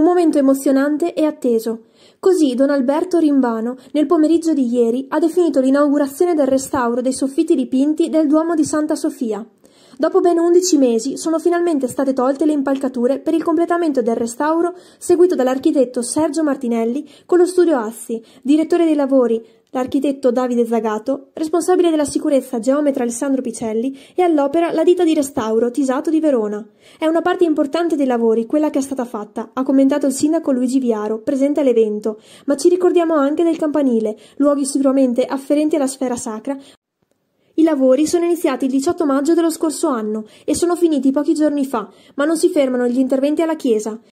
Un momento emozionante e atteso. Così Don Alberto Rimbano, nel pomeriggio di ieri, ha definito l'inaugurazione del restauro dei soffitti dipinti del Duomo di Santa Sofia. Dopo ben 11 mesi sono finalmente state tolte le impalcature per il completamento del restauro seguito dall'architetto Sergio Martinelli con lo studio Assi, direttore dei lavori, l'architetto Davide Zagato, responsabile della sicurezza geometra Alessandro Picelli e all'opera la ditta di restauro Tisato di Verona. È una parte importante dei lavori quella che è stata fatta, ha commentato il sindaco Luigi Viaro, presente all'evento, ma ci ricordiamo anche del campanile, luoghi sicuramente afferenti alla sfera sacra, i lavori sono iniziati il 18 maggio dello scorso anno e sono finiti pochi giorni fa, ma non si fermano gli interventi alla chiesa.